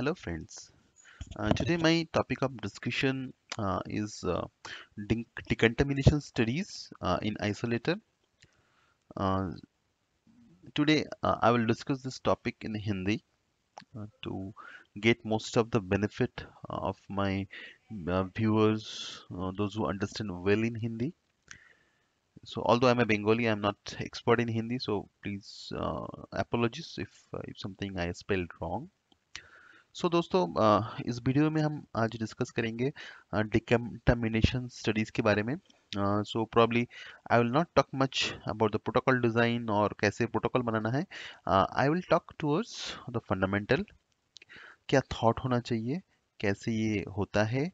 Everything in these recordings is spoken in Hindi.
hello friends uh, today my topic of discussion uh, is uh, decontamination studies uh, in isolator uh, today uh, i will discuss this topic in hindi to get most of the benefit of my viewers those who understand well in hindi so although i'm a bengali i'm not expert in hindi so please apologies if if something i spelled wrong so so, दोस्तों इस वीडियो में हम आज डिस्कस करेंगे डिकम्टामिनेशन स्टडीज़ के बारे में so probably I will not talk much about the protocol design और कैसे प्रोटोकॉल बनाना है I will talk towards the fundamental क्या थॉट होना चाहिए कैसे ये होता है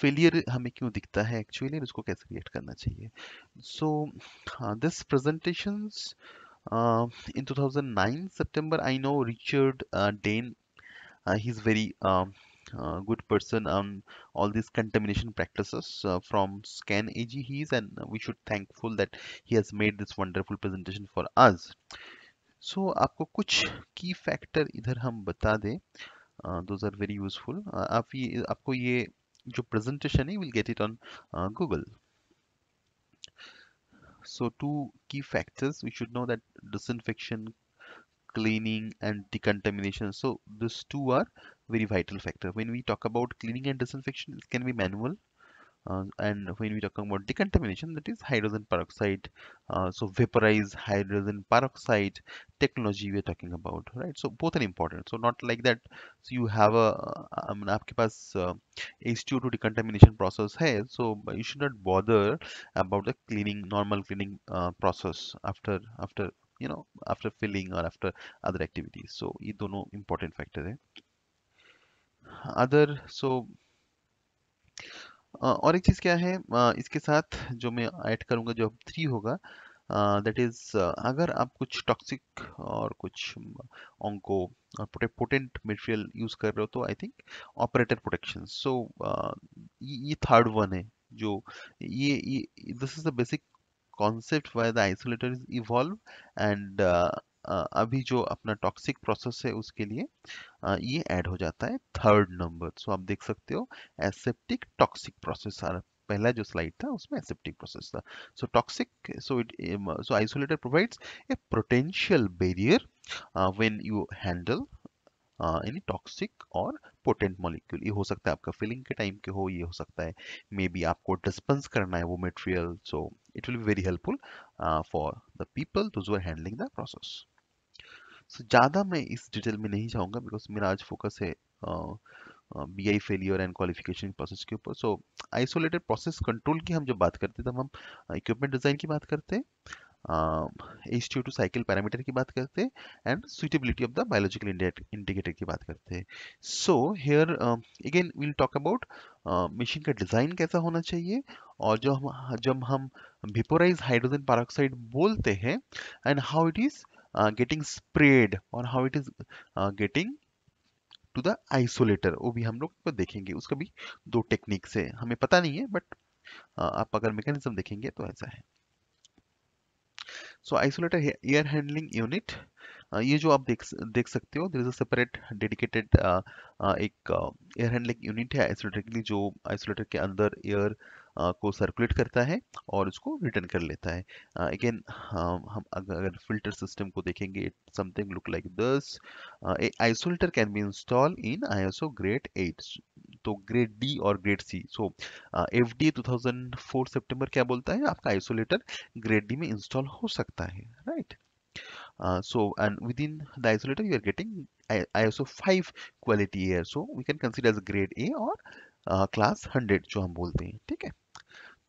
फेलियर हमें क्यों दिखता है एक्चुअली उसको कैसे रिएक्ट करना चाहिए so this presentations in in 2009 September I know Richard uh, Uh, he's very um, uh, good person on all these contamination practices uh, from scan ag he is and we should thankful that he has made this wonderful presentation for us so आपको कुछ key factor इधर हम बता दें uh, those are very useful uh, आप ये आपको ये जो presentation है will get it on uh, google so two key factors we should know that disinfection cleaning and decontamination so these two are very vital factor when we talk about cleaning and disinfection it can be manual uh, and when we talk about decontamination that is hydrogen peroxide uh, so vaporize hydrogen peroxide technology we're talking about right so both are important so not like that so you have a uh, i mean aapke paas uh, h2o2 decontamination process hai so you should not bother about the cleaning normal cleaning uh, process after after you know after filling or after other activities so ये दोनों important factor hai other so Uh, और एक चीज़ क्या है uh, इसके साथ जो मैं ऐड करूँगा जो अब थ्री होगा दैट uh, इज़ uh, अगर आप कुछ टॉक्सिक और कुछ ऑन्को और पोटेंट मटेरियल यूज़ कर रहे हो तो I think operator protection so ये थर्ड वन है जो ये this is the basic concept by the isolator is evolve and अभी जो अपना टॉक्सिक प्रोसेस है उसके लिए uh, ये ऐड हो जाता है थर्ड नंबर सो आप देख सकते हो एसेप्टिक टॉक्सिक प्रोसेस पहला जो स्लाइड था उसमें एसेप्टिक प्रोसेस था so toxic so it so isolator provides a potential barrier when you handle यानी टॉक्सिक और पोटेंट मॉलिक्यूल ये हो सकता है आपका फिलिंग के टाइम के हो ये हो सकता है मे बी आपको डिस्पेंस करना है वो material so it will be very helpful for the people to जो हैंडलिंग द प्रोसेस सो ज़्यादा मैं इस डिटेल में नहीं जाऊँगा बिकॉज मेरा आज फोकस है B I failure and qualification process के ऊपर सो आइसोलेटेड प्रोसेस कंट्रोल की हम जब बात करते हैं तब हम इक्विपमेंट डिज़ाइन की बात करते हैं एच टू साइकिल पैरामीटर की बात करते हैं and suitability of the biological indicator की बात करते हैं so here again will talk about machine का डिज़ाइन कैसा होना चाहिए और जो हम जब हम विपोराइज हाइड्रोजन पारोक्साइड बोलते हैं and how it is getting spread और how it is getting to the isolator वो भी हम लोग को देखेंगे उसका भी दो टेक्निक से हमें पता नहीं है बट आप अगर मेकेनिज्म देखेंगे तो ऐसा है so isolator air handling unit ये जो आप देख देख सकते हो this is a separate dedicated एक एयर हैंडलिंग यूनिट है आइसोलेटर के लिए जो आइसोलेटर के अंदर एयर uh, को सर्कुलेट करता है और उसको रिटर्न कर लेता है अगेन uh, हम अगर फिल्टर सिस्टम को देखेंगे it something look like this isolator can be install in ISO grade eight तो ग्रेड डी और grade C so F D two thousand क्या बोलता है आपका आइसोलेटर ग्रेड डी में इंस्टॉल हो सकता है right so and within the isolator you are getting ISO 5 quality air so we can consider grade A और क्लास 100 जो हम बोलते हैं ठीक है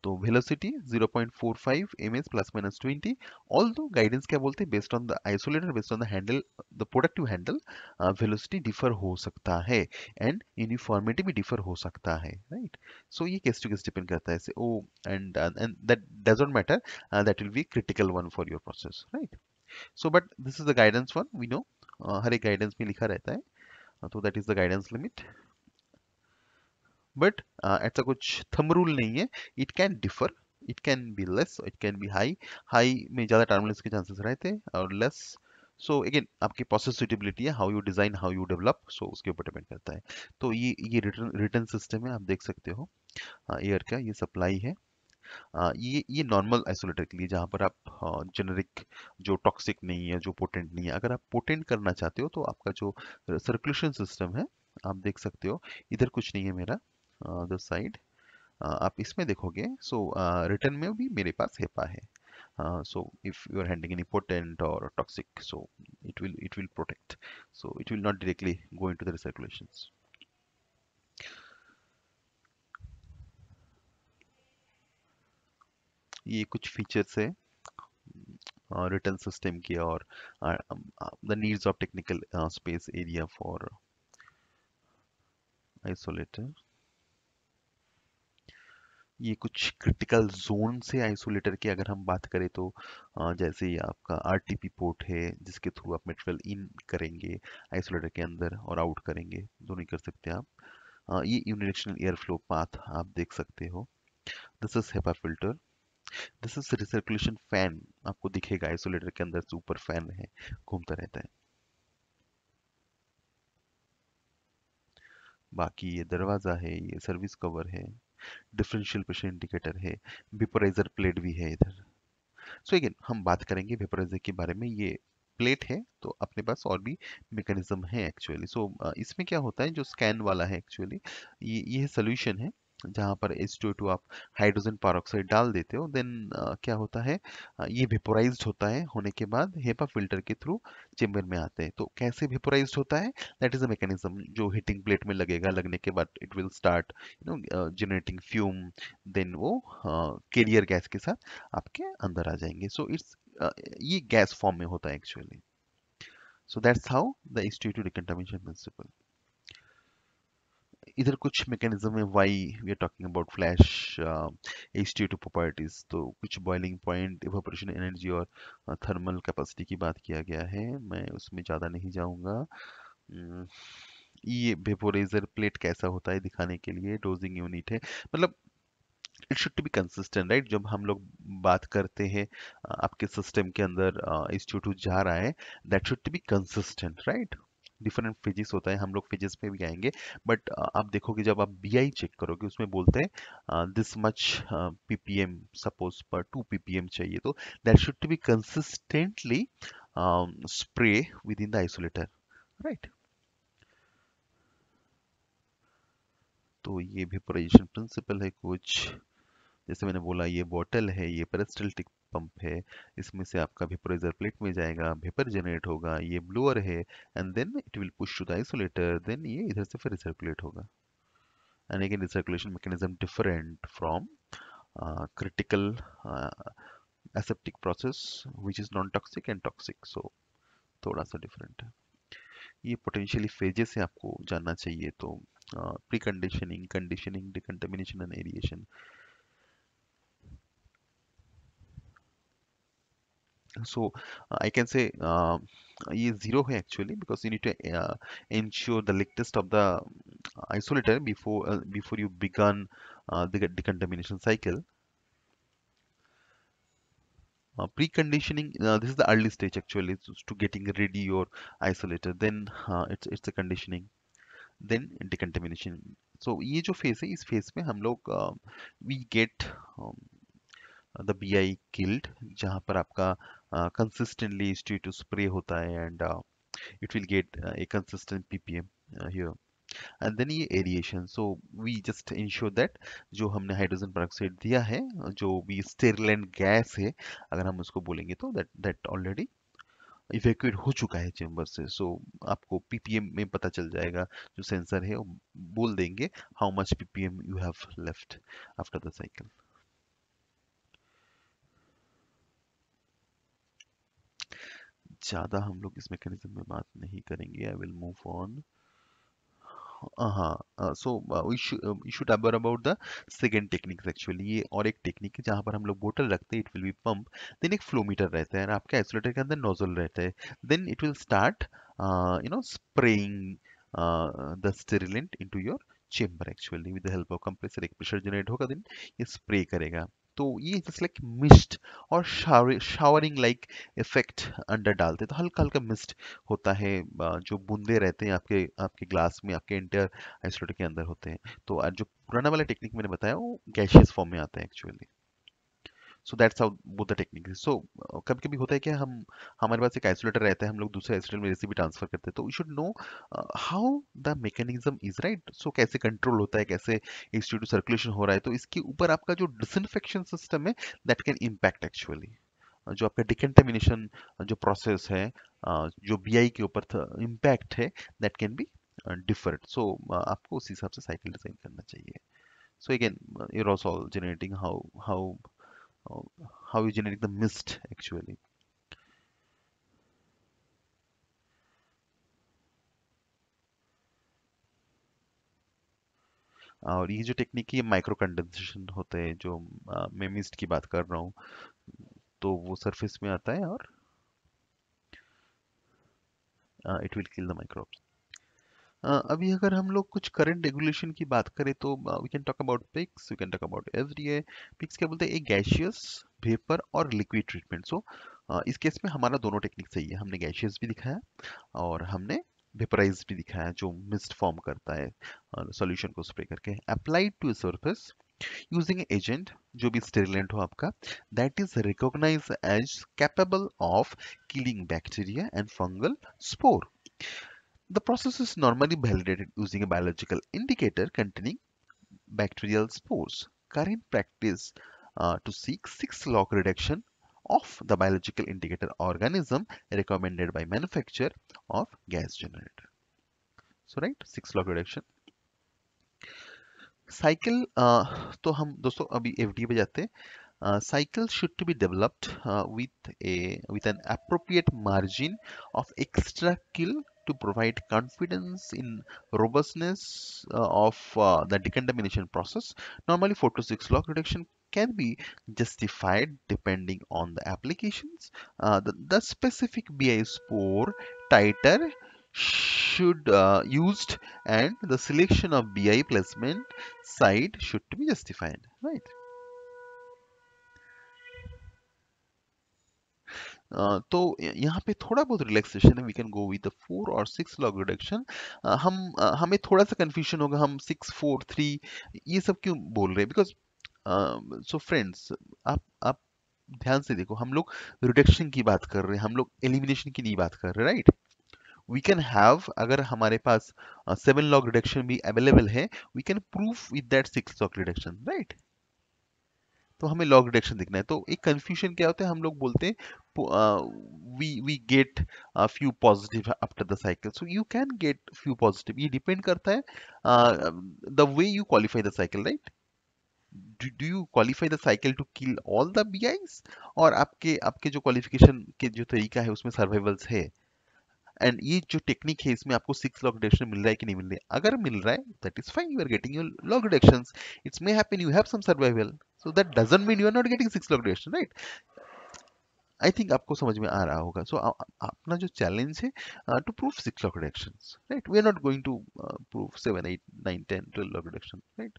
तो velocity 0.45 ms plus minus 20 although guidance क्या बोलते हैं based on the isolator based on the handle the productive handle uh, velocity differ हो सकता है and uniformity भी differ हो सकता है right so ये case to case depend करता है ओ and uh, and that does not matter uh, that will be critical one for your process right so but this is the guidance one we know uh, हर एक guidance में लिखा रहता है uh, तो that is the guidance limit but uh, ऐसा कुछ थम रूल नहीं है it can differ it can be less it can be high high में ज़्यादा टर्मिनल्स के चांसेस रहते हैं और लेस सो अगेन आपकी प्रोसेस सुटेबिलिटी है how you design how you develop so उसके ऊपर डिपेंड करता है तो ये ये रिटर्न रिटर्न सिस्टम है आप देख सकते हो एयर हाँ, का ये सप्लाई है हाँ, ये ये नॉर्मल आइसोलेटर के लिए जहाँ पर आप जेनरिक हाँ, जो टॉक्सिक नहीं है जो पोटेंट नहीं है अगर आप पोटेंट करना चाहते हो तो आपका जो सर्कुलेशन सिस्टम है आप देख सकते हो इधर कुछ नहीं है मेरा दिस साइड आप इसमें देखोगे सो रिटर्न में भी मेरे पास हेपा है so if you are handling any potent और toxic so it will it will protect so it will not directly go into the recirculation ये कुछ फीचर्स है रिटर्न सिस्टम के और the needs of technical space area for isolator ये कुछ क्रिटिकल जोन से आइसोलेटर की अगर हम बात करें तो जैसे ये आपका आर पोर्ट है जिसके थ्रू आप मटेरियल इन करेंगे आइसोलेटर के अंदर और आउट करेंगे दोनों ही कर सकते हैं आप ये यूनिडेक्शनल एयर फ्लो पाथ आप देख सकते हो this is HEPA filter this is recirculation fan आपको दिखेगा आइसोलेटर के अंदर से ऊपर फैन है घूमता रहता है बाकी ये दरवाज़ा है ये सर्विस कवर है डिफरेंशियल प्रेशर इंडिकेटर है वेपोराइजर प्लेट भी है इधर सो so अगेन हम बात करेंगे वेपोराइजर के बारे में ये प्लेट है तो अपने पास और भी मैकेनिज्म है एक्चुअली सो so, इसमें क्या होता है जो स्कैन वाला है एक्चुअली ये ये सोल्यूशन है जहां पर एच टू टू आप हाइड्रोजन पारोक्साइड डाल देते हो देन क्या होता है ये वेपोराइज होता है होने के बाद हेपा फिल्टर के थ्रू चेम्बर में आते हैं तो कैसे वेपोराइज होता है दैट इज अ मैकेनिज्म जो हीटिंग प्लेट में लगेगा लगने के बाद it will start you know generating fume then वो कैरियर uh, गैस के साथ आपके अंदर आ जाएंगे सो so इट्स uh, ये गैस फॉर्म में होता है actually so that's how the institute recontamination principle इधर कुछ मैकेनिज्म है why we are talking about flash H T two properties तो कुछ बॉइलिंग पॉइंट इवोपरेशन एनर्जी और थर्मल uh, कैपेसिटी की बात किया गया है मैं उसमें ज़्यादा नहीं जाऊँगा hmm, ये वेपोरेजर प्लेट कैसा होता है दिखाने के लिए डोजिंग यूनिट है मतलब it should be consistent right जब हम लोग बात करते हैं uh, आपके सिस्टम के अंदर इंस्टीट्यूट uh, जा रहा है that should be consistent right different physics होता है हम लोग फिजिक्स पे भी आएंगे बट आप देखोगे जब आप बी चेक करोगे उसमें बोलते हैं दिस मच पीपीएम सपोज पर टू पीपीएम चाहिए तो that should to be consistently spray within the isolator right तो ये भी पोलाइजेशन प्रिंसिपल है कुछ जैसे मैंने बोला ये बॉटल है ये पेरेस्टल्टिक पंप है इसमें से आपका वेपराइजर प्लेट में जाएगा वेपर जनरेट होगा ये ब्लोअर है and then it will push to the isolator then ये इधर से फिर रिसर्कुलेट होगा and again recirculation mechanism different from critical aseptic process process is non toxic and toxic so थोड़ा सा डिफरेंट है ये पोटेंशियली फेजेस से आपको जानना चाहिए तो pre conditioning conditioning decontamination and aeration so uh, I can say uh, is zero hai actually because you need to uh, ensure the latest of the isolator before uh, before you begin uh, the decontamination cycle. Uh, preconditioning uh, this is the early stage actually to getting ready your isolator then uh, it's it's a conditioning then decontamination so ye jo phase hai is phase mein hum log uh, we get um, the BI killed जहाँ पर आपका consistently H2 spray hota hai and uh, it will get P uh, consistent ppm uh, here and then ये aeration so we just ensure that जो हमने हाइड्रोजन पेरोक्साइड दिया है जो भी स्टेरलैंड गैस है अगर हम उसको बोलेंगे तो दैट दैट ऑलरेडी इवेक्यूट हो चुका है चेम्बर से सो so, आपको पीपीएम में पता चल जाएगा जो सेंसर है वो बोल देंगे how much ppm you have left after the cycle ज़्यादा हम लोग इस मैकेनिज्म में बात नहीं करेंगे आई विल मूव ऑन हाँ so you should aware about the second techniques actually ये और एक टेक्निक है जहाँ पर हम लोग बोटल रखते हैं it will be pump then एक फ्लो रहता है आपके आइसोलेटर के अंदर नोजल रहता है then it will start you know spraying the sterilant into your chamber actually with the help of compressor एक प्रेशर जनरेट होगा देन ये स्प्रे करेगा तो ये जस्ट लाइक मिस्ट और शावरिंग लाइक इफेक्ट अंडर डालते हैं तो हल्का हल्का मिस्ट होता है जो बूंदे रहते हैं आपके आपके ग्लास में आपके इंटर आइसोलेटर के अंदर होते हैं तो जो पुराना वाला टेक्निक मैंने बताया वो गैशियस फॉर्म में आता है actually so that's how both the technique so कभी कभी होता है कि हम हमारे पास एक आइसोलेटर रहता है हम लोग दूसरे आइसोलेटर में रेसिपी ट्रांसफर करते हैं तो we should know how the mechanism is right so कैसे कंट्रोल होता है कैसे इंस्टीट्यूट सर्कुलेशन हो रहा है तो इसके ऊपर आपका जो डिसइनफेक्शन सिस्टम है दैट कैन इम्पैक्ट एक्चुअली जो आपका डिकन्टेमिनेशन जो प्रोसेस है जो बी के ऊपर इम्पैक्ट है that can be different so आपको उस हिसाब से साइकिल डिजाइन करना चाहिए so again you're also how how how you generate the mist actually और ये जो टेक्निक है माइक्रो कंडेंसेशन होते हैं जो मैं मिस्ट की बात कर रहा हूँ तो वो सरफेस में आता है और it will kill the microbes अभी अगर हम लोग कुछ करंट रेगुलेशन की बात करें तो we can talk about picks we can talk about a picks क्या बोलते हैं एक गैशियस वेपर और लिक्विड ट्रीटमेंट सो इस केस में हमारा दोनों टेक्निक सही है हमने गैशियस भी दिखाया और हमने वेपराइज भी दिखाया जो मिस्ट फॉर्म करता है सॉल्यूशन को स्प्रे करके applied to surface using agent जो भी स्टेरिलेंट हो आपका that is recognise as capable of killing bacteria and fungal spore The process is normally validated using a biological indicator containing bacterial spores. Current practice uh, to seek 6 log reduction of the biological indicator organism recommended by manufacturer of gas generator. So right, 6 log reduction. Cycle uh, तो हम दोस्तों अभी एफ पे जाते हैं cycle should to be developed with a with an appropriate margin of extra kill to provide confidence in robustness uh, of uh, the decontamination process. Normally 4 to 6 log reduction can be justified depending on the applications. Uh, the, the, specific BI spore titer should uh, used and the selection of BI placement site should be justified, right? तो यहाँ पे थोड़ा बहुत रिलैक्सेशन है we can go with four और सिक्स लॉग रिडक्शन हम uh, हमें थोड़ा सा कन्फ्यूजन होगा हम सिक्स फोर थ्री ये सब क्यों बोल रहे हैं बिकॉज सो फ्रेंड्स आप आप ध्यान से देखो हम लोग रिडक्शन की बात कर रहे हैं हम लोग एलिमिनेशन की नहीं बात कर रहे राइट वी कैन हैव अगर हमारे पास सेवन लॉग रिडक्शन भी अवेलेबल है we can proof with that six log reduction right तो हमें लॉग रिडक्शन दिखना है तो एक कन्फ्यूजन क्या होता है हम लोग बोलते हैं we we get few positive after the cycle so you can get few positive ये डिपेंड करता है the way you qualify the cycle right do, do you qualify the cycle to kill all the BIs और आपके आपके जो क्वालिफिकेशन के जो तरीका है उसमें सर्वाइवल्स है एंड ये जो टेक्निक है इसमें आपको सिक्स लॉग डिडक्शन मिल रहा है कि नहीं मिल रहा है अगर मिल रहा है that is fine you are getting your log deduction it's may happen you have some survival so that doesn't mean you are not getting six log deduction right I think आपको समझ में आ रहा होगा सो so, अपना जो चैलेंज है to prove six log deduction right we are not going to prove seven eight nine ten twelve log deduction right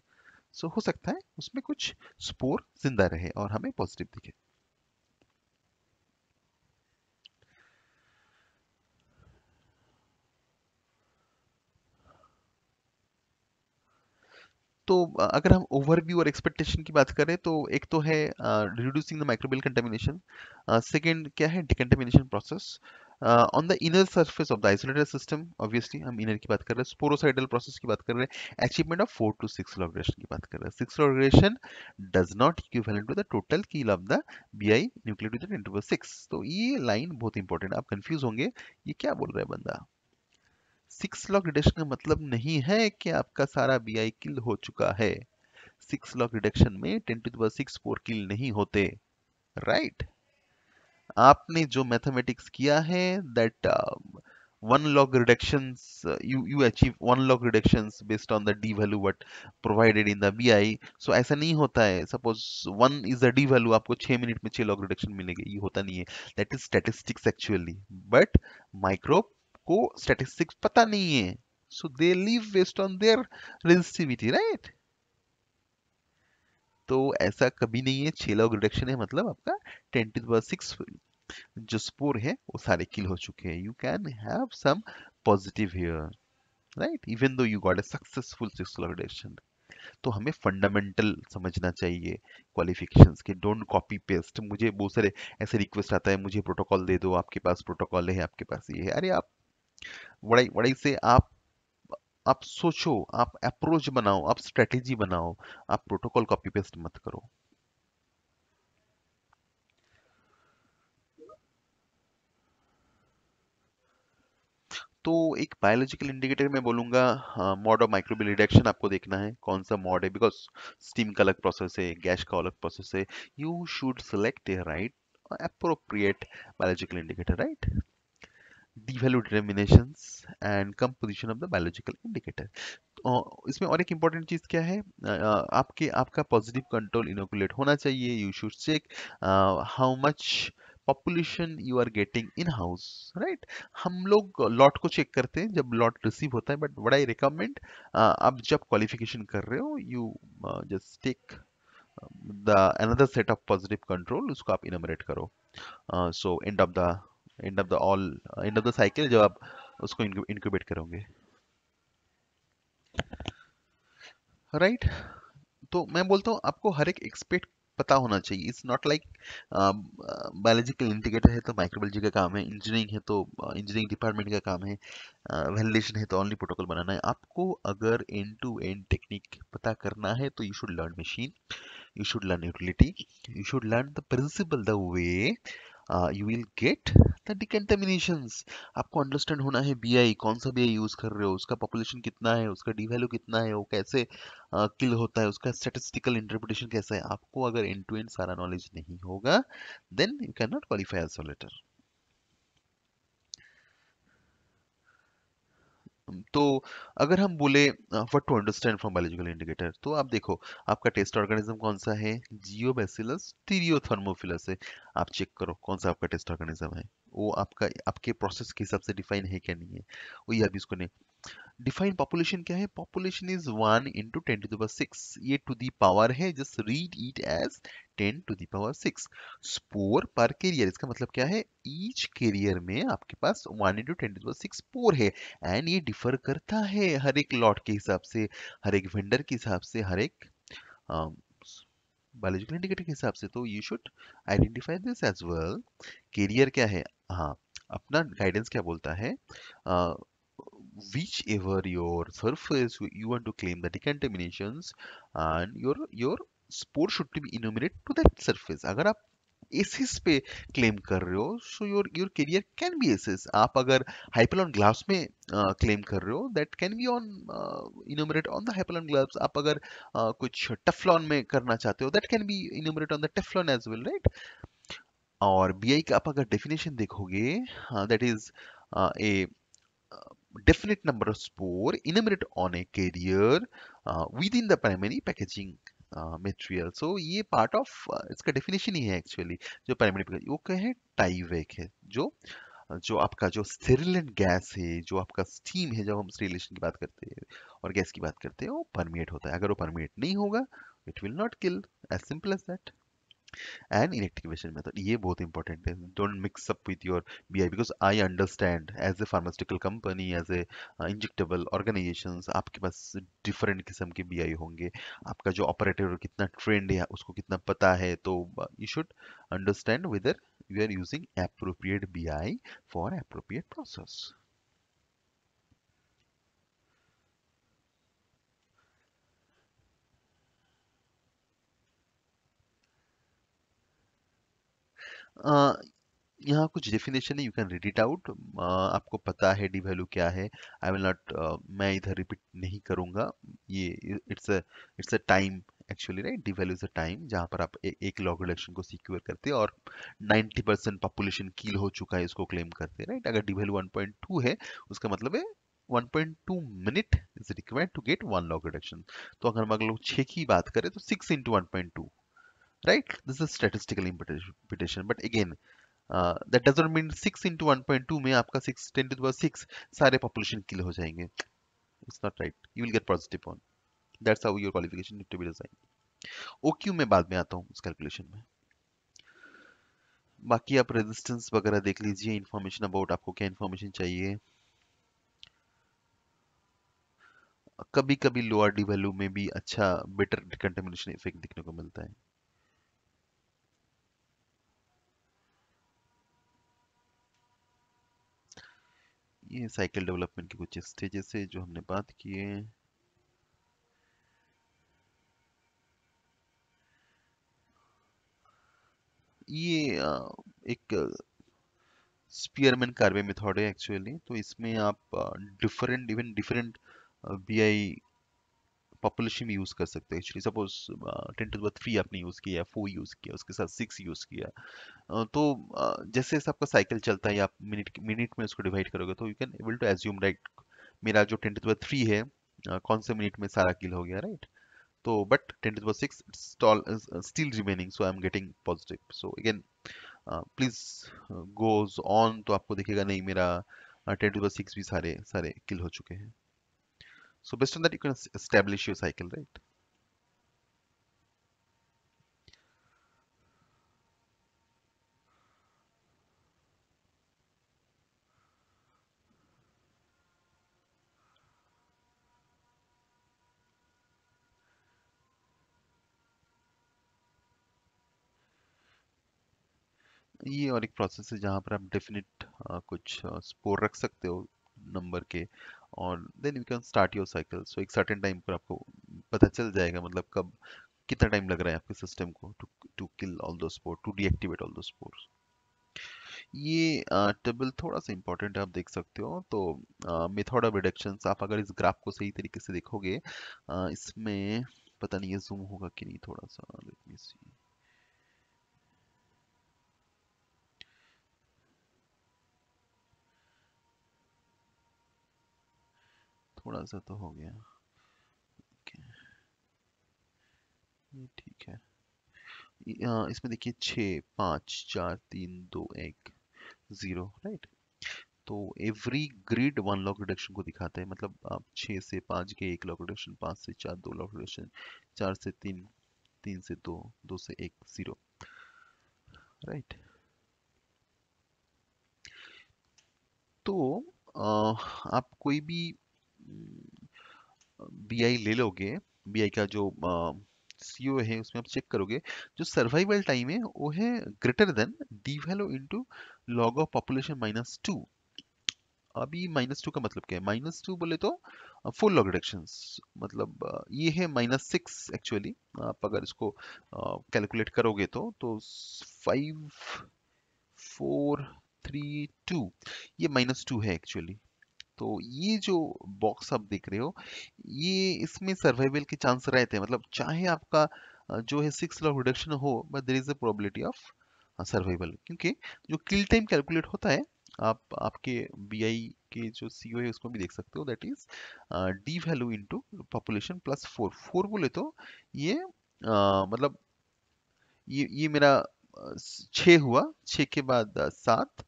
so हो सकता है उसमें कुछ स्पोर जिंदा रहे और हमें पॉजिटिव दिखे तो अगर हम ओवरव्यू और एक्सपेक्टेशन की बात करें तो एक तो है reducing the microbial contamination second क्या है decontamination process on the inner surface of the isolated system obviously हम इनर की बात कर रहे हैं स्पोरोसाइडल प्रोसेस की बात कर रहे हैं achievement of four to six log reduction की बात कर रहे हैं six log reduction does not equivalent to the total kill of the B I nuclear to six तो ये लाइन बहुत इंपॉर्टेंट आप कंफ्यूज होंगे ये क्या बोल रहे हैं बंदा सिक्स लॉक डिडक्शन का मतलब नहीं है कि आपका सारा बी आई किल हो चुका है सिक्स लॉक डिडक्शन में ten to the six four kill नहीं होते राइट आपने जो मैथमेटिक्स किया है that one log reduction you achieve one log reduction based on the D value what provided in the B I so ऐसा नहीं होता है suppose one is the D value आपको छः मिनट में छः लॉक रिडक्शन मिलेगी ये होता नहीं है that is statistics actually but micro को स्टैटिस्टिक्स पता नहीं है so they live based on their resistivity right तो ऐसा कभी नहीं है छह लॉग रिडक्शन है मतलब आपका टेन टू दावर सिक्स जो स्पोर है वो सारे किल हो चुके हैं you can have some positive here right even though you got a successful six log reduction तो हमें फंडामेंटल समझना चाहिए क्वालिफिकेशंस के डोंट कॉपी पेस्ट मुझे बहुत सारे ऐसे रिक्वेस्ट आता है मुझे प्रोटोकॉल दे दो आपके पास प्रोटोकॉल है आपके पास ये है अरे आप what I what I say आप आप सोचो आप अप्रोच बनाओ आप स्ट्रेटेजी बनाओ आप प्रोटोकॉल कॉपी पेस्ट मत करो तो एक बायोलॉजिकल इंडिकेटर में बोलूंगा मॉड ऑफ माइक्रोबियल रिडक्शन आपको देखना है कौन सा मॉड है बिकॉज स्टीम का अलग प्रोसेस है गैस का अलग प्रोसेस है you should select a right appropriate biological indicator right D value determination and composition of the biological indicator इसमें और एक इम्पॉर्टेंट चीज़ क्या है आपके आपका पॉजिटिव कंट्रोल इनोकुलेट होना चाहिए you should check how much population you are getting in house right हम लोग लॉट को चेक करते हैं जब लॉट रिसीव होता है बट वट आई रिकमेंड आप जब क्वालिफिकेशन कर रहे हो you just take the another set of positive control उसको आप इनमरेट करो so end of the end of the all end of the cycle जब आप उसको इंक्यूबेट करोगे राइट right? तो मैं बोलता हूँ आपको हर एक एक्सपेक्ट पता होना चाहिए it's not like biological integrator है तो माइक्रोबोलॉजी का काम है इंजीनियरिंग है तो इंजीनियरिंग uh, डिपार्टमेंट का काम है वैलिडेशन uh, है तो ऑनली प्रोटोकॉल बनाना है आपको अगर एंड टू एंड टेक्निक पता करना है तो you should learn machine you should learn utility you should learn the principle the way you will get the decontaminations आपको अंडरस्टैंड होना है बी कौन सा बी यूज़ कर रहे हो उसका पॉपुलेशन कितना है उसका डी वैल्यू कितना है वो कैसे किल uh, होता है उसका स्टेटिस्टिकल इंटरप्रिटेशन कैसा है आपको अगर एंड टू एंड सारा नॉलेज नहीं होगा then you can not qualify as a letter Hmm, तो अगर हम बोले what to understand from biological indicator तो आप देखो आपका टेस्ट ऑर्गेनिज्म कौन सा है जियोबैसिलस टीरियोथर्मोफिलस है आप चेक करो कौन सा आपका टेस्ट ऑर्गेनिज्म है वो आपका आपके प्रोसेस के हिसाब से डिफाइन है क्या नहीं है वो ये अभी इसको नहीं डिफाइन पॉपुलेशन क्या है population is one into ten to the power six ये टू दी पावर है just read it as ten to the power six spore per carrier इसका मतलब क्या है ईच कैरियर में आपके पास one into ten to the power six spore है एंड ये डिफर करता है हर एक लॉट के हिसाब से हर एक वेंडर के हिसाब से हर एक बायोलॉजिकल इंडिकेटर के हिसाब से तो you should identify this as well carrier क्या है हाँ अपना गाइडेंस क्या बोलता है uh, whichever your surface you want to claim the decontaminations and your your spore should to be enumerated to that surface अगर आप एसिस पे क्लेम कर रहे हो so your your carrier can be एसिस आप अगर हाइपलॉन ग्लास में क्लेम uh, कर रहे हो that can be on enumerate on the Hypalon glass आप अगर uh, कुछ टेफलॉन में करना चाहते हो that can be enumerate on the Teflon as well right और बी का आप अगर डेफिनेशन देखोगे that is a definite number of spore enumerate on a carrier uh, within the primary packaging uh, material. so, ये part of uh, इसका definition ही है एक्चुअली जो प्राइमरी पैकेज वो क्या है टाइवेक है जो uh, जो आपका जो सेरिलेंट गैस है जो आपका स्टीम है जब हम सेरिलेशन की बात करते हैं और गैस की बात करते हैं वो परमिएट होता है अगर वो परमिएट नहीं होगा it will not kill as simple as that and inactivation method ye both important and don't mix up with your bi because i understand as a pharmaceutical company as a uh, injectable organizations आपके पास डिफरेंट किस्म के बी होंगे आपका जो ऑपरेटर कितना ट्रेंड है उसको कितना पता है तो you should understand whether you are using appropriate B for appropriate process यहाँ कुछ डेफिनेशन है you can read it out आपको पता है डी वैल्यू क्या है आई विल नॉट मैं इधर रिपीट नहीं करूँगा ये it's it's a time actually right D value is a time जहाँ पर आप ए, एक लॉग रिडक्शन को सिक्योर करते हैं और 90 परसेंट पॉपुलेशन कील हो चुका है उसको क्लेम करते हैं राइट अगर डी वैल्यू 1.2 है उसका मतलब है 1.2 minute is required to get one log reduction तो अगर हम अगर लोग छः की बात करें तो six into one two right this is statistical imputation but again uh, that doesn't mean 6 into 1.2 में आपका 6 10 to the power 6 sare population kill ho jayenge it's not right you will get positive on that's how your qualification need to be designed OQ में baad में aata hu us calculation में बाकी आप रेजिस्टेंस वगैरह देख लीजिए इन्फॉर्मेशन अबाउट आपको क्या इन्फॉर्मेशन चाहिए कभी कभी लोअर डी वैल्यू में भी अच्छा बेटर डिकन्टेमिनेशन इफेक्ट दिखने को मिलता है ये साइकिल डेवलपमेंट के कुछ स्टेजेस है जो हमने बात किए ये एक स्पीयरमैन कार्बे मेथड है एक्चुअली तो इसमें आप different even different BI population भी यूज़ कर सकते हैं actually suppose ten to three आपने यूज़ किया फोर यूज़ किया उसके साथ सिक्स यूज़ किया तो जैसे जैसे आपका साइकिल चलता है या आप मिनट मिनट में उसको डिवाइड करोगे तो you can able to assume right मेरा जो टेन टू थ्री है कौन से मिनट में सारा किल हो गया राइट right? तो but ten to six still remaining so I am getting positive so again please goes on तो आपको देखेगा नहीं मेरा टेन टू सिक्स भी सारे सारे किल हो चुके हैं So based on that, you can establish your cycle, right? ये और एक प्रोसेस है जहाँ पर आप डेफिनेट कुछ स्पोर रख सकते हो नंबर के और then you can start your cycle so एक सर्टेन टाइम पर आपको पता चल जाएगा मतलब कब कितना टाइम लग रहा है आपके सिस्टम को to to kill all those spores to deactivate all those spores ये टेबल थोड़ा सा इंपॉर्टेंट है आप देख सकते हो तो मेथड ऑफ रिडक्शन आप अगर इस ग्राफ को सही तरीके से देखोगे इसमें पता नहीं ये जूम होगा कि नहीं थोड़ा सा लेट मी सी थोड़ा सा तो हो गया ये ठीक है इसमें देखिए छ पाँच चार तीन दो एक ज़ीरो राइट तो every grid one log reduction को दिखाता है मतलब आप छः से पाँच के एक लॉक रिडक्शन पाँच से चार दो लॉक रिडक्शन चार से तीन तीन से दो दो से एक ज़ीरो राइट तो आप कोई भी बी ले लोगे बी का जो सी ओ है उसमें आप चेक करोगे जो सर्वाइवल टाइम है वो है greater than the value into log of population minus two अभी माइनस टू का मतलब क्या है माइनस टू बोले तो फुल लॉग रिडक्शन मतलब ये है माइनस सिक्स एक्चुअली आप अगर इसको कैलकुलेट करोगे तो तो फाइव फोर थ्री टू ये माइनस टू है एक्चुअली तो ये जो बॉक्स आप देख रहे हो ये इसमें सर्वाइवल के चांस रहते हैं मतलब चाहे आपका जो है सिक्स लॉ रिडक्शन हो but there is a probability of survival क्योंकि जो किल टाइम कैलकुलेट होता है आप आपके बी के जो सी है उसको भी देख सकते हो that is the value into population plus four four बोले तो ये uh, मतलब ये ये मेरा छ हुआ छ के बाद सात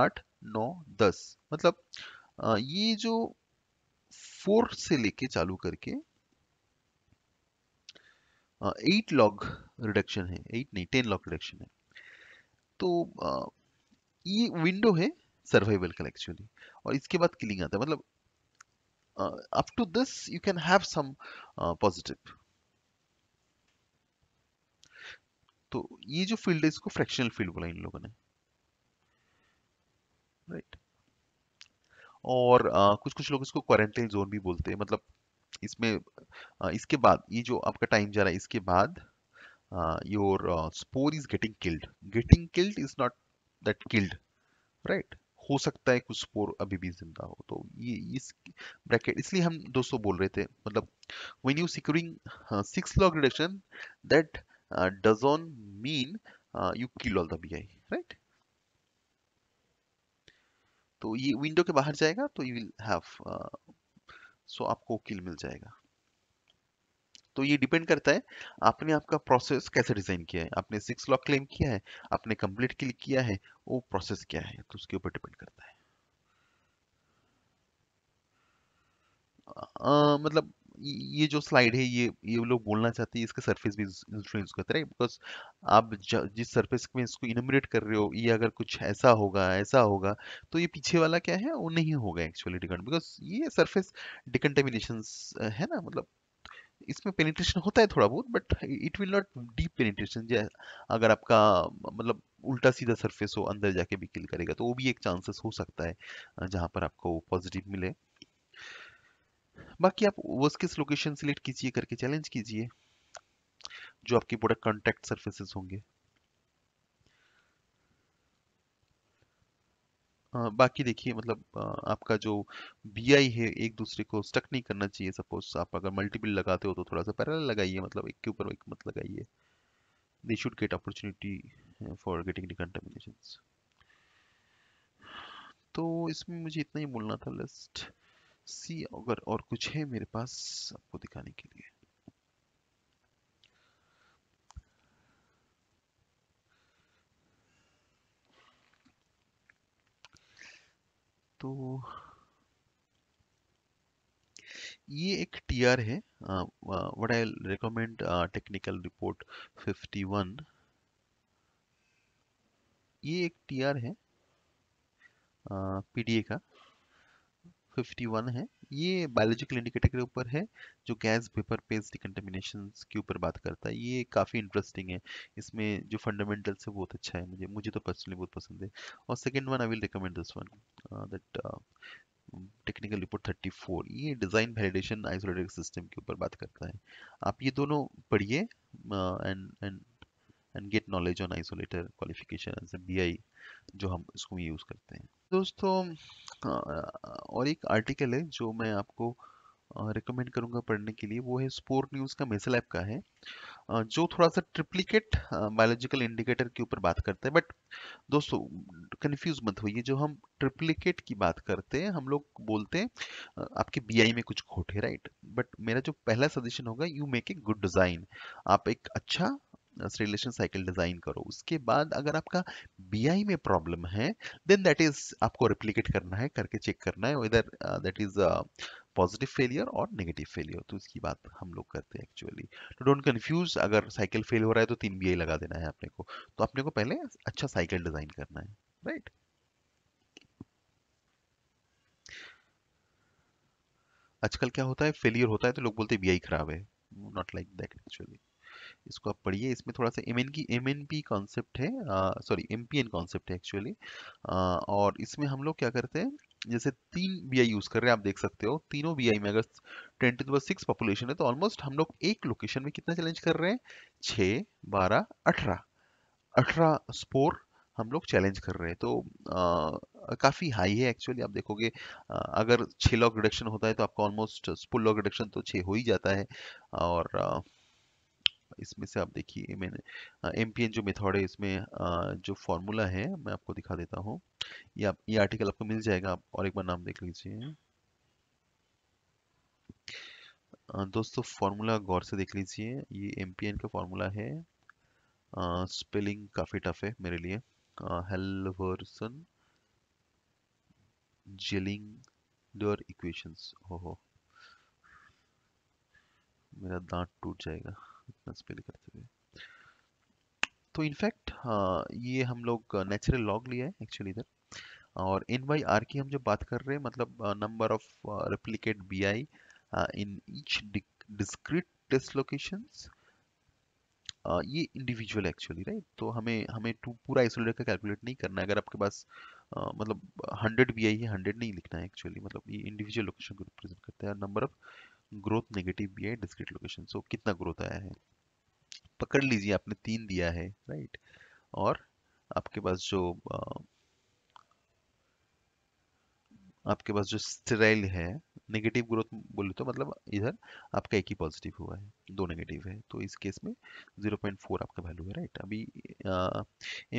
आठ नौ दस मतलब uh, ये जो फोर से लेके चालू करके एट लॉग रिडक्शन है एट नहीं टेन लॉग रिडक्शन है तो ये विंडो है सर्वाइवल का एक्चुअली और इसके बाद किलिंग आता है मतलब up to this you can have some positive तो ये जो फील्ड है इसको फ्रैक्शनल फील्ड बोला इन लोगों ने राइट right. और आ, कुछ कुछ लोग इसको क्वारंटाइन जोन भी बोलते हैं मतलब इसमें आ, इसके बाद ये जो आपका टाइम जा रहा है इसके बाद your spore is getting killed getting killed is not that killed right हो सकता है कुछ स्पोर अभी भी जिंदा हो तो ये इस ब्रैकेट इसलिए हम दोस्तों बोल रहे थे मतलब when you securing six log reduction that doesn't mean you kill all the B I right तो ये विंडो के बाहर जाएगा तो यू विल हैव सो आपको किल मिल जाएगा तो ये डिपेंड करता है आपने आपका प्रोसेस कैसे डिजाइन किया है आपने सिक्स लॉक क्लेम किया है आपने कंप्लीट किल किया है वो प्रोसेस क्या है तो उसके ऊपर डिपेंड करता है आ, मतलब ये जो स्लाइड है ये ये लोग बोलना चाहते हैं इसके सरफेस भी इन्फ्लुएंस करते हैं बिकॉज आप जिस सरफेस में इसको इनमेट कर रहे हो ये अगर कुछ ऐसा होगा ऐसा होगा तो ये पीछे वाला क्या है वो नहीं होगा एक्चुअली डिकन बिकॉज ये सरफेस डिकन्टेमिनेशन है ना मतलब इसमें पेनिट्रेशन होता है थोड़ा बहुत but it will not deep penetration अगर आपका मतलब उल्टा सीधा सरफेस हो अंदर जाके भी किल करेगा तो वो भी एक चांसेस हो सकता है जहाँ पर आपको पॉजिटिव मिले बाकी आप वर्स किस लोकेशन सिलेक्ट कीजिए करके चैलेंज कीजिए जो आपके प्रोडक्ट कॉन्टेक्ट सर्फेसिस होंगे आ, बाकी देखिए मतलब आ, आपका जो बीआई है एक दूसरे को स्टक नहीं करना चाहिए सपोज आप अगर मल्टीपल लगाते हो तो थोड़ा सा पैरल लगाइए मतलब एक के ऊपर एक मत लगाइए they should get opportunity for getting decontamination तो इसमें मुझे इतना ही बोलना था लिस्ट सी अगर और कुछ है मेरे पास आपको दिखाने के लिए तो ये एक टीआर है what I recommend technical report 51 ये एक टीआर है पीडीए का 51 है ये बायोलॉजिकल इंडिकेटर के ऊपर है जो गैस पेपर पेज डिकन्टामिनेशन के ऊपर बात करता है ये काफ़ी इंटरेस्टिंग है इसमें जो फंडामेंटल्स है बहुत अच्छा है मुझे मुझे तो पर्सनली बहुत पसंद है और second one I will recommend this one that technical report 34 ये डिज़ाइन वैलिडेशन आइसोलेटेड सिस्टम के ऊपर बात करता है आप ये दोनों पढ़िए and uh, and and get knowledge on isolator qualification as A B जो हम इसको यूज़ करते हैं दोस्तों और एक आर्टिकल है जो मैं आपको रिकमेंड करूंगा पढ़ने के लिए वो है स्पोर्ट न्यूज़ का मेसल ऐप का है जो थोड़ा सा ट्रिप्लीकेट बायोलॉजिकल इंडिकेटर के ऊपर बात करते हैं बट दोस्तों कंफ्यूज मत होइए जो हम ट्रिप्लीकेट की बात करते हैं हम लोग बोलते हैं आपके बीआई में कुछ खोटे राइट बट मेरा जो पहला सजेशन होगा you make a good design आप एक अच्छा रिलेशन साइकिल डिजाइन करो उसके बाद अगर आपका बी में प्रॉब्लम है देन दैट इज आपको रिप्लीकेट करना है करके चेक करना है इधर दैट इज पॉजिटिव फेलियर और नेगेटिव फेलियर तो इसकी बात हम लोग करते हैं एक्चुअली तो डोंट कन्फ्यूज अगर साइकिल फेल हो रहा है तो तीन बी लगा देना है अपने को तो अपने को पहले अच्छा साइकिल डिजाइन करना है राइट right? आजकल क्या होता है फेलियर होता है तो लोग बोलते हैं बी खराब है नॉट लाइक दैट एक्चुअली इसको आप पढ़िए इसमें थोड़ा सा एम एन की एम एन पी कॉन्सेप्ट है sorry M P N concept है एक्चुअली और इसमें हम लोग क्या करते हैं जैसे तीन बी आई यूज़ कर रहे हैं आप देख सकते हो तीनों बी आई में अगर ट्वेंटी टू सिक्स पॉपुलेशन है तो ऑलमोस्ट हम लोग एक लोकेशन में कितना चैलेंज कर रहे हैं छः बारह अठारह अठारह स्पोर हम लोग चैलेंज कर रहे हैं तो काफ़ी हाई है एक्चुअली आप देखोगे आ, अगर छः लॉग रिडक्शन होता है तो आपका ऑलमोस्ट स्पोर लॉग रिडक्शन तो छः हो ही जाता है और इसमें से आप देखिए मैंने एम पी एन जो मेथड है इसमें जो फॉर्मूला है मैं आपको दिखा देता हूँ ये आप ये आर्टिकल आपको मिल जाएगा आप और एक बार नाम देख लीजिए दोस्तों फॉर्मूला गौर से देख लीजिए ये एम पी एन का फॉर्मूला है आ, स्पेलिंग काफ़ी टफ है मेरे लिए हेलवर्सन जेलिंग डर इक्वेशंस हो हो मेरा दांत टूट जाएगा इतना स्पेल करते हुए तो इनफैक्ट हाँ, ये हम लोग नेचुरल लॉग लिया है एक्चुअली इधर और एन वाई आर की हम जब बात कर रहे हैं मतलब number of replicate B I in each discrete test locations ये इंडिविजुअल एक्चुअली राइट तो हमें हमें टू पूरा आइसोलेटर का कैलकुलेट नहीं करना है अगर आपके पास हाँ, मतलब हंड्रेड बी आई है हंड्रेड नहीं लिखना है एक्चुअली मतलब ये इंडिविजुअल लोकेशन को रिप्रेजेंट करता है नंबर ऑफ ग्रोथ नेगेटिव भी है डिस्क्रीट लोकेशन सो कितना ग्रोथ आया है पकड़ लीजिए आपने तीन दिया है राइट और आपके पास जो आपके पास जो स्टेराइल है नेगेटिव ग्रोथ बोले तो मतलब इधर आपका एक ही पॉजिटिव हुआ है दो नेगेटिव है तो इस केस में 0.4 आपका वैल्यू है राइट अभी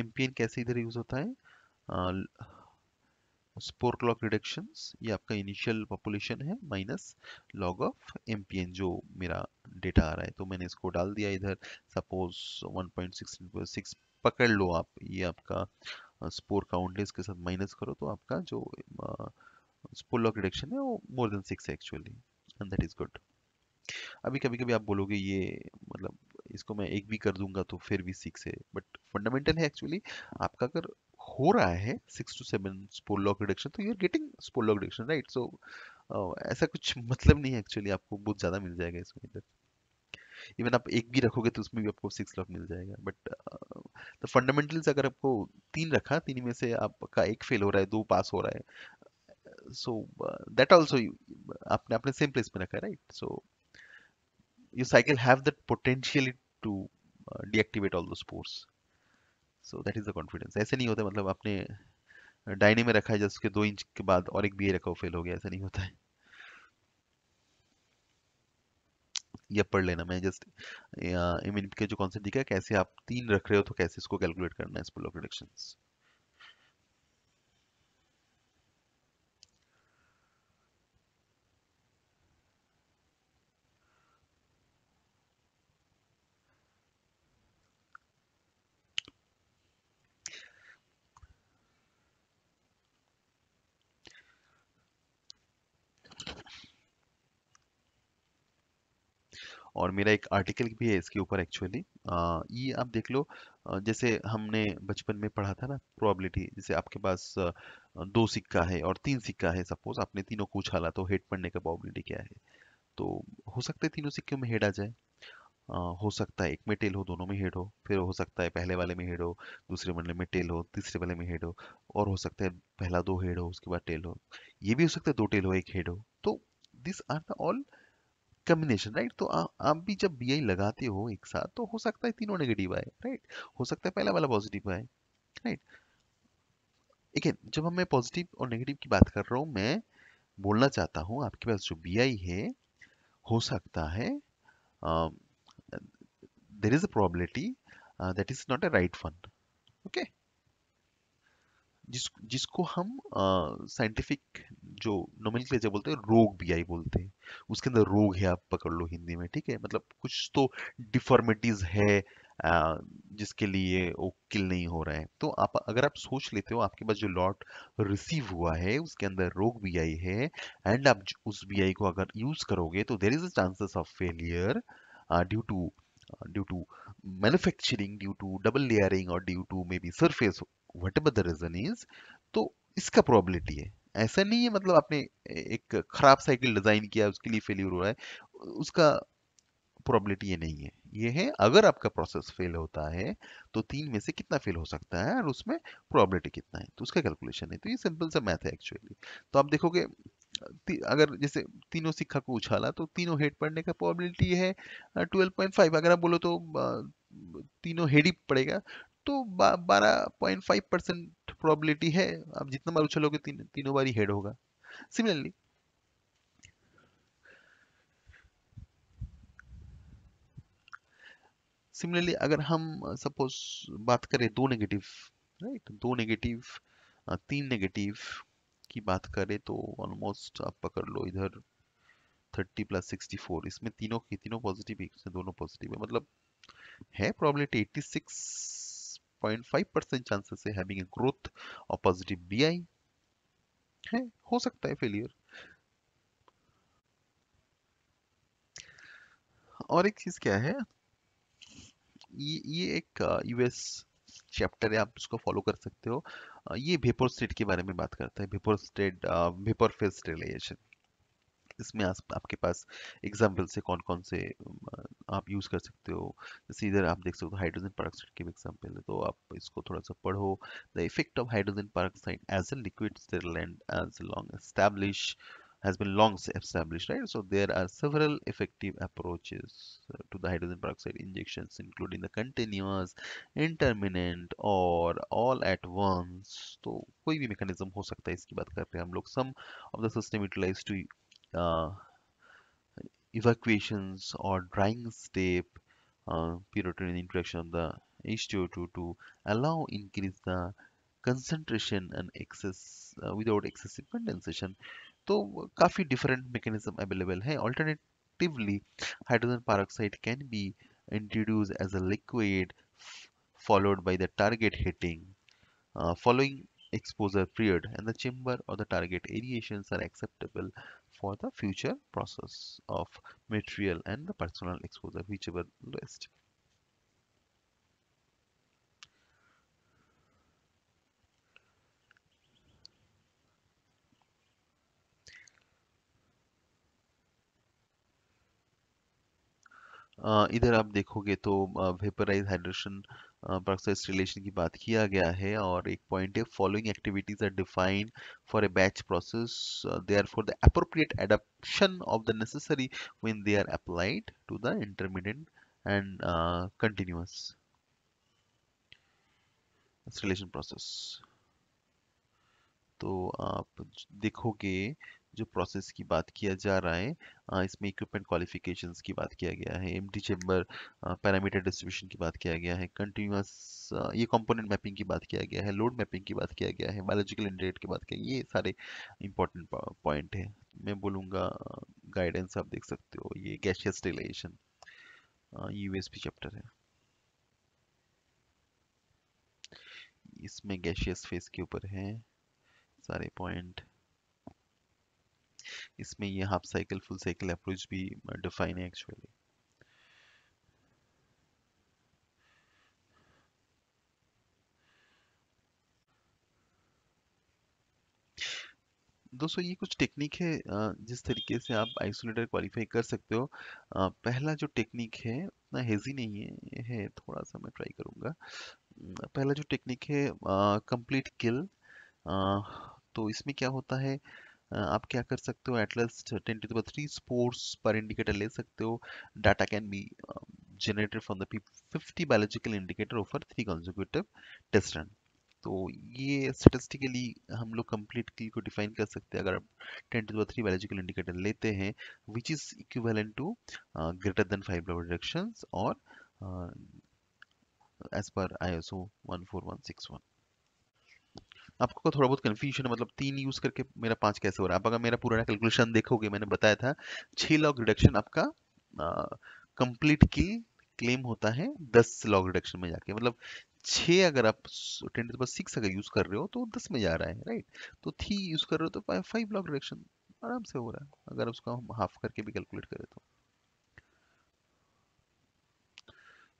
एम कैसे इधर यूज होता है स्पोर क्लॉक रिडक्शन ये आपका इनिशियल पॉपुलेशन है माइनस लॉग ऑफ एम जो मेरा डेटा आ रहा है तो मैंने इसको डाल दिया इधर सपोज 1.6 पकड़ लो आप ये आपका स्पोर काउंट है इसके साथ माइनस करो तो आपका जो स्पोर लॉक रिडक्शन है वो मोर देन सिक्स है actually and that is good अभी कभी कभी आप बोलोगे ये मतलब इसको मैं एक भी कर दूंगा तो फिर भी सिक्स है बट फंडामेंटल है एक्चुअली आपका अगर हो रहा है six to seven spore log reduction तो you are getting spore log reduction right so ऐसा कुछ मतलब नहीं है एक्चुअली आपको बहुत ज़्यादा मिल जाएगा इसमें इधर इवन आप एक भी रखोगे तो उसमें भी आपको सिक्स लॉक मिल जाएगा बट द फंडामेंटल्स अगर आपको तीन रखा तीन में से आपका एक फेल हो रहा है दो पास हो रहा है सो दैट ऑल्सो आपने अपने सेम प्लेस में रखा है right so you cycle have that potential to deactivate all those spores so that is the confidence ऐसे नहीं होता मतलब आपने डाइनी में रखा है जस्ट उसके दो इंच के बाद और एक बी रखा हो फेल हो गया ऐसा नहीं होता है ये पढ़ लेना मैं जस्ट इम्यूनिटी के जो कॉन्सेप्ट दिखा है कैसे आप तीन रख रहे हो तो कैसे इसको कैलकुलेट करना है स्पूल ऑफ रिडक्शंस और मेरा एक आर्टिकल भी है इसके ऊपर एक्चुअली ये आप देख लो जैसे हमने बचपन में पढ़ा था ना प्रोबेबिलिटी जैसे आपके पास दो सिक्का है और तीन सिक्का है सपोज आपने तीनों को उछाला तो हेड पड़ने का प्रोबेबिलिटी क्या है तो हो सकता है तीनों सिक्के में हेड आ जाए हो सकता है एक में टेल हो दोनों में हेड हो फिर हो सकता है पहले वाले में हेड हो दूसरे वाले में टेल हो तीसरे वाले में हेड हो और हो सकता है पहला दो हेड हो उसके बाद टेल हो ये भी हो सकता है दो टेल हो एक हेड हो तो this are the all combination right तो आ, आप भी जब बी आई लगाते हो एक साथ तो हो सकता है तीनों नेगेटिव आए राइट हो सकता है पहला वाला पॉजिटिव आए राइट लेकिन जब हम मैं पॉजिटिव और नेगेटिव की बात कर रहा हूँ मैं बोलना चाहता हूँ आपके पास जो बी आई है हो सकता है there is a probability that is not a right fund okay जिस जिसको हम साइंटिफिक जो नोमिल बोलते हैं रोग बीआई बोलते हैं उसके अंदर रोग है आप पकड़ लो हिंदी में ठीक है मतलब कुछ तो डिफॉर्मिटीज है आ, जिसके लिए वो किल नहीं हो रहा है तो आप अगर आप सोच लेते हो आपके पास जो लॉट रिसीव हुआ है उसके अंदर रोग बी आई है एंड आप उस बी आई को अगर यूज करोगे तो there is a chances of failure due to due to manufacturing due to double layering और due to maybe surface what the reason is तो इसका प्रॉबिलिटी है ऐसा नहीं है मतलब आपने एक खराब साइकिल डिजाइन किया उसके लिए फेल्यूर हो रहा है उसका प्रॉबिलिटी ये नहीं है ये है अगर आपका प्रोसेस फेल होता है तो तीन में से कितना फेल हो सकता है और उसमें प्रॉबिलिटी कितना है तो उसका कैलकुलेशन है तो ये सिंपल सा मैथ है एक्चुअली तो आप देखोगे अगर जैसे तीनों सिक्का को उछाला तो तीनों हेड पड़ने का प्रॉबिलिटी है ट्वेल्व अगर आप बोलो तो तीनों हेड ही पड़ेगा तो बारह पॉइंट फाइव परसेंट प्रोबेबिलिटी है आप जितना बार उछलोगे तीन, तीनों बार ही हेड होगा सिमिलरली सिमिलरली अगर हम सपोज बात करें दो नेगेटिव राइट दो नेगेटिव तीन नेगेटिव की बात करें तो ऑलमोस्ट आप पकड़ लो इधर 30 प्लस 64 इसमें तीनों के तीनों पॉजिटिव दोनों पॉजिटिव है मतलब है प्रॉब्लिटी 86 0.5% chances है having a growth of positive BI है हो सकता है फेलियर और एक चीज क्या है ये ये एक यूएस uh, चैप्टर है आप इसको फॉलो कर सकते हो uh, ये वेपर स्टेट के बारे में बात करता है vapour state vapour phase sterilization इसमें आप, आपके पास एग्जाम्पल से कौन कौन से आप यूज़ कर सकते हो जैसे इधर आप देख सकते हो हाइड्रोजन पार्कसाइड की एग्जाम्पल है तो आप इसको थोड़ा सा पढ़ो the effect of hydrogen peroxide as a liquid sterilant as long establish has been long established right so there are several effective approaches to the hydrogen peroxide injections including the continuous intermittent or all at once तो koi bhi mechanism ho sakta hai iski baat करते हैं hum log some of the system utilized to Uh, evacuations or drying step uh, periodic interaction of the H2O2 to allow increase the concentration and excess uh, without excessive condensation a uh, few different mechanism available है alternatively hydrogen peroxide can be introduced as a liquid followed by the target heating uh, following exposure period and the chamber or the target aerations are acceptable for the future process of material and the personal exposure whichever list इधर आप देखोगे तो वेपराइज हाइड्रेशन प्रोसेस रिलेशन की बात किया गया है और एक पॉइंट है following activities are defined for a batch process they are for the appropriate adoption of the necessary when they are applied to the intermediate and continuous relation process तो आप देखोगे जो प्रोसेस की बात किया जा रहा है इसमें इक्विपमेंट क्वालिफिकेशंस की बात किया गया है एम चेम्बर पैरामीटर डिस्ट्रीब्यूशन की बात किया गया है कंटिन्यूस ये कंपोनेंट मैपिंग की बात किया गया है लोड मैपिंग की बात किया गया है बायोलॉजिकल इंडेट की बात किया ये सारे इंपॉर्टेंट पॉइंट है मैं बोलूँगा गाइडेंस आप देख सकते हो ये गैशियस रिलेशन यूएसपी चैप्टर है इसमें गैशियस फेस के ऊपर है सारे पॉइंट इसमें ये half cycle full cycle approach भी डिफाइन है एक्चुअली दोस्तों ये कुछ टेक्निक है जिस तरीके से आप आइसोलेटर क्वालिफाई कर सकते हो पहला जो टेक्निक है उतना हेजी नहीं है ये है थोड़ा सा मैं ट्राई करूँगा पहला जो टेक्निक है कंप्लीट किल तो इसमें क्या होता है आप क्या कर सकते हो at least ten to three spores पर इंडिकेटर ले सकते हो data can be generated from the fifty biological indicator offer three consecutive test run तो ये स्टेटिस्टिकली हम लोग कंप्लीट को डिफाइन कर सकते हैं अगर आप ten to three biological indicator लेते हैं which is equivalent to greater than five level directions और as per I S O one four one six one आपको तो थोड़ा बहुत कन्फ्यूजन है मतलब तीन यूज करके मेरा पांच कैसे हो रहा है आप अगर मेरा पुराना कैलकुलेशन देखोगे मैंने बताया था छह लॉग रिडक्शन आपका कंप्लीट की क्लेम होता है दस लॉग रिडक्शन में जाके मतलब छह अगर आप टेन टू सिक्स अगर यूज कर रहे हो तो दस में जा रहा है राइट तो थ्री यूज कर रहे हो तो फाइव लॉग रिडक्शन आराम से हो रहा है अगर उसको हम हाफ करके भी कैलकुलेट करें तो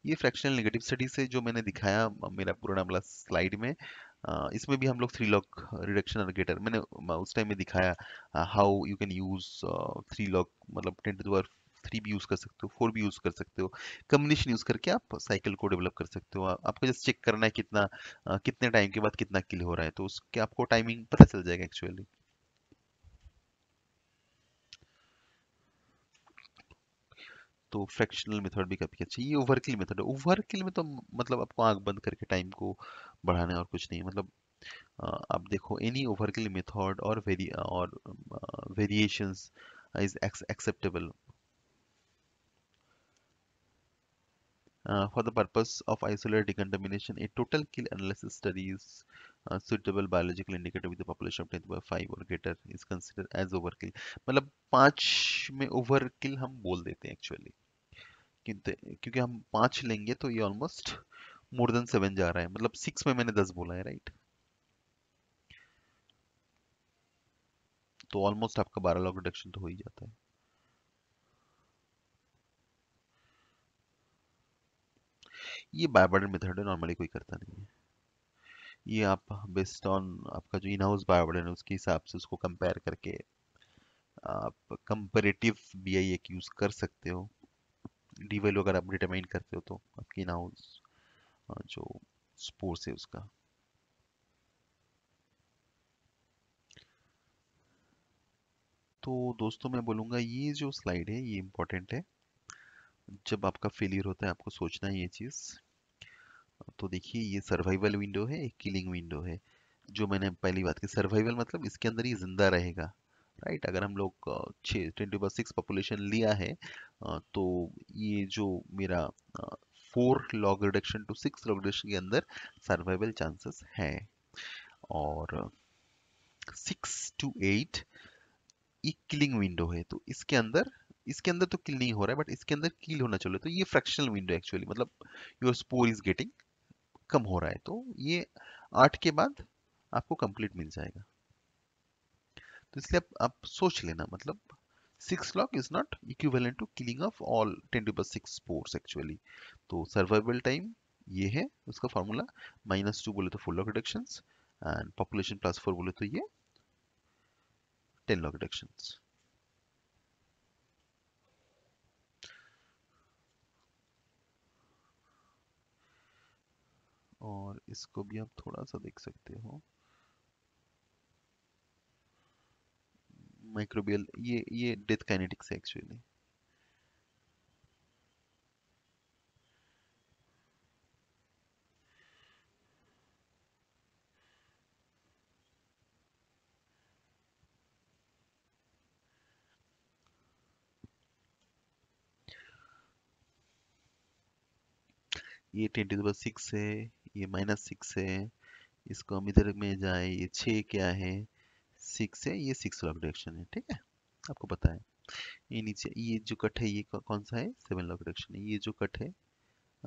ये फ्रैक्शनल नेगेटिव स्टडी से जो मैंने दिखाया मेरा पुराना वाला स्लाइड में इसमें भी हम लोग थ्री लॉक रिडक्शन एलिगेटर मैंने उस टाइम में दिखाया how you can use three log मतलब टेन टू दर थ्री भी यूज़ कर सकते हो फोर भी यूज़ कर सकते हो कम्बिनेशन यूज़ करके आप साइकिल को डेवलप कर सकते हो आपको जस्ट चेक करना है कितना कितने टाइम के बाद कितना किल हो रहा है तो उसके आपको टाइमिंग पता चल जाएगा एक्चुअली तो फ्रैक्शनल मेथड भी काफ़ी अच्छा ये ओवरकिल मेथड है ओवरकिल में तो मतलब आपको आंख बंद करके टाइम को बढ़ाने और कुछ नहीं मतलब आप देखो एनी ओवर के लिए मेथड और वेरी और variations is acceptable for the purpose of isolate decontamination a total kill analysis studies suitable biological indicator with population of 10 by 5 और greater is considered as overkill मतलब पांच में ओवरकिल हम बोल देते हैं एक्चुअली क्योंकि हम पांच लेंगे तो ये almost almost... more than seven जा रहा है मतलब सिक्स में मैंने दस बोला है राइट तो ऑलमोस्ट आपका बारह लॉग रिडक्शन तो हो ही जाता है ये बायोबार्डर मेथड है नॉर्मली कोई करता नहीं है ये आप बेस्ड ऑन आपका जो इन हाउस बायोबार्डर है उसके हिसाब से उसको कंपेयर करके आप कंपेरेटिव बी आई एक यूज़ कर सकते हो डी वैल्यू अगर आप डिटरमाइन करते हो तो आपकी इन हाउस जो स्पोर्स है उसका तो दोस्तों मैं बोलूंगा ये जो स्लाइड है ये इंपॉर्टेंट है जब आपका फेलियर होता है आपको सोचना है ये चीज़ तो देखिए ये सर्वाइवल विंडो है एक किलिंग विंडो है जो मैंने पहली बात की सर्वाइवल मतलब इसके अंदर ही ज़िंदा रहेगा राइट अगर हम लोग छः ट्वेंटी सिक्स पॉपुलेशन लिया है तो ये जो मेरा four log reduction to six log reduction के अंदर सर्वाइवल चांसेस हैं और सिक्स टू एट एक किलिंग विंडो है तो इसके अंदर इसके अंदर तो किल नहीं हो रहा है बट इसके अंदर किल होना चाहिए तो ये फ्रैक्शनल विंडो एक्चुअली मतलब योर स्पोर इज गेटिंग कम हो रहा है तो ये आठ के बाद आपको कंप्लीट मिल जाएगा तो इसलिए आप, आप सोच लेना मतलब 6 lock is not equivalent to killing of all 10 to the 6 spores actually. तो survival time ये है उसका फार्मूला माइनस टू बोले तो four log reductions and population plus four बोले तो ये टेन लॉक रिडक्शंस और इसको भी आप थोड़ा सा देख सकते हो माइक्रोबियल ये ये डेथ काइनेटिक्स है एक्चुअली ये टेन टू सिक्स है ये माइनस सिक्स है इसको हम इधर में जाए ये छ क्या है सिक्स है ये सिक्स लॉक डायरेक्शन है ठीक है आपको पता है ये नीचे ये जो कट है ये कौन सा है सेवन लॉक डायरेक्शन है ये जो कट है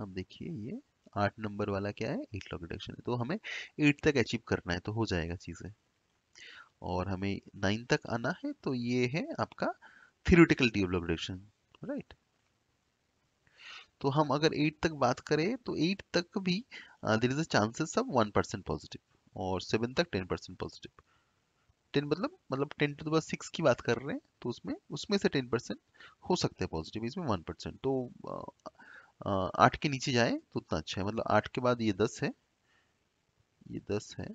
आप देखिए ये आठ नंबर वाला क्या है एट लॉक डायरेक्शन है तो हमें एट तक अचीव करना है तो हो जाएगा चीज़ें और हमें नाइन तक आना है तो ये है आपका थियोटिकल डेवलप डायरेक्शन राइट तो हम अगर एट तक बात करें तो एट तक भी there is a chances of one percent positive और सेवन तक टेन परसेंट पॉजिटिव टेन मतलब मतलब टेन टू दस सिक्स की बात कर रहे हैं तो उसमें उसमें से टेन परसेंट हो सकते हैं पॉजिटिव इसमें वन परसेंट तो आठ के नीचे जाए तो उतना अच्छा है मतलब आठ के बाद ये दस है ये दस है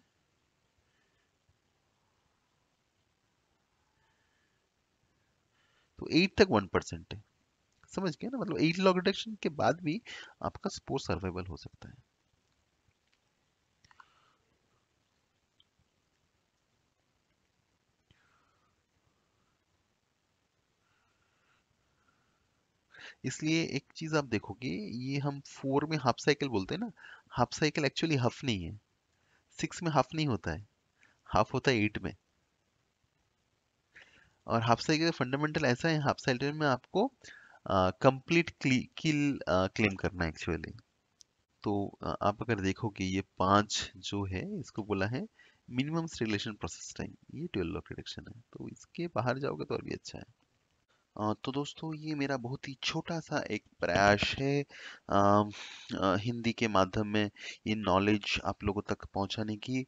तो एट तक वन परसेंट है समझ गए ना मतलब एट लॉग रिडक्शन के बाद भी आपका स्पोर्ट सर्वाइवल हो सकता है इसलिए एक चीज़ आप देखोगे ये हम फोर में हाफ साइकिल बोलते हैं ना हाफ साइकिल एक्चुअली हाफ नहीं है सिक्स में हाफ नहीं होता है हाफ होता है एट में और हाफ साइकिल फंडामेंटल ऐसा है हाफ साइकिल में आपको कंप्लीट किल क्लेम करना है एक्चुअली तो uh, आप अगर देखोगे ये पांच जो है इसको बोला है मिनिमम रिलेशन प्रोसेस टाइम ये ट्वेल्व ऑफ रिडक्शन है तो इसके बाहर जाओगे तो और भी अच्छा है तो दोस्तों ये मेरा बहुत ही छोटा सा एक प्रयास है आ, हिंदी के माध्यम में ये नॉलेज आप लोगों तक पहुंचाने की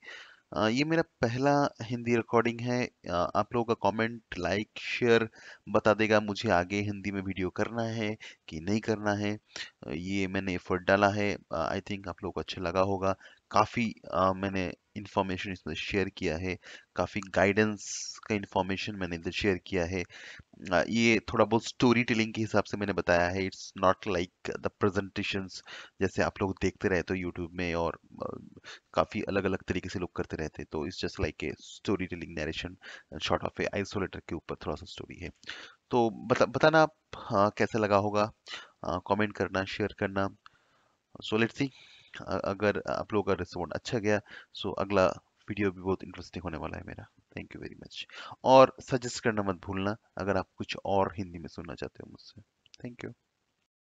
ये मेरा पहला हिंदी रिकॉर्डिंग है आप लोगों का कमेंट लाइक शेयर बता देगा मुझे आगे हिंदी में वीडियो करना है कि नहीं करना है ये मैंने एफर्ट डाला है आई थिंक आप लोगों को अच्छा लगा होगा काफ़ी मैंने इंफॉर्मेशन इसमें शेयर किया है काफ़ी गाइडेंस का इन्फॉर्मेशन मैंने इधर शेयर किया है ये थोड़ा बहुत स्टोरी टेलिंग के हिसाब से मैंने बताया है it's not like the presentations जैसे आप लोग देखते रहते हो यूट्यूब में और काफ़ी अलग अलग तरीके से लोग करते रहते तो it's just like a story telling narration short of a isolator के ऊपर थोड़ा सा स्टोरी है तो बता बताना आप कैसा लगा होगा कमेंट करना शेयर करना सो लेट्स सी अगर आप लोगों का रिस्पॉन्ड अच्छा गया सो अगला वीडियो भी बहुत इंटरेस्टिंग होने वाला है मेरा थैंक यू वेरी मच और सजेस्ट करना मत भूलना अगर आप कुछ और हिंदी में सुनना चाहते हो मुझसे थैंक यू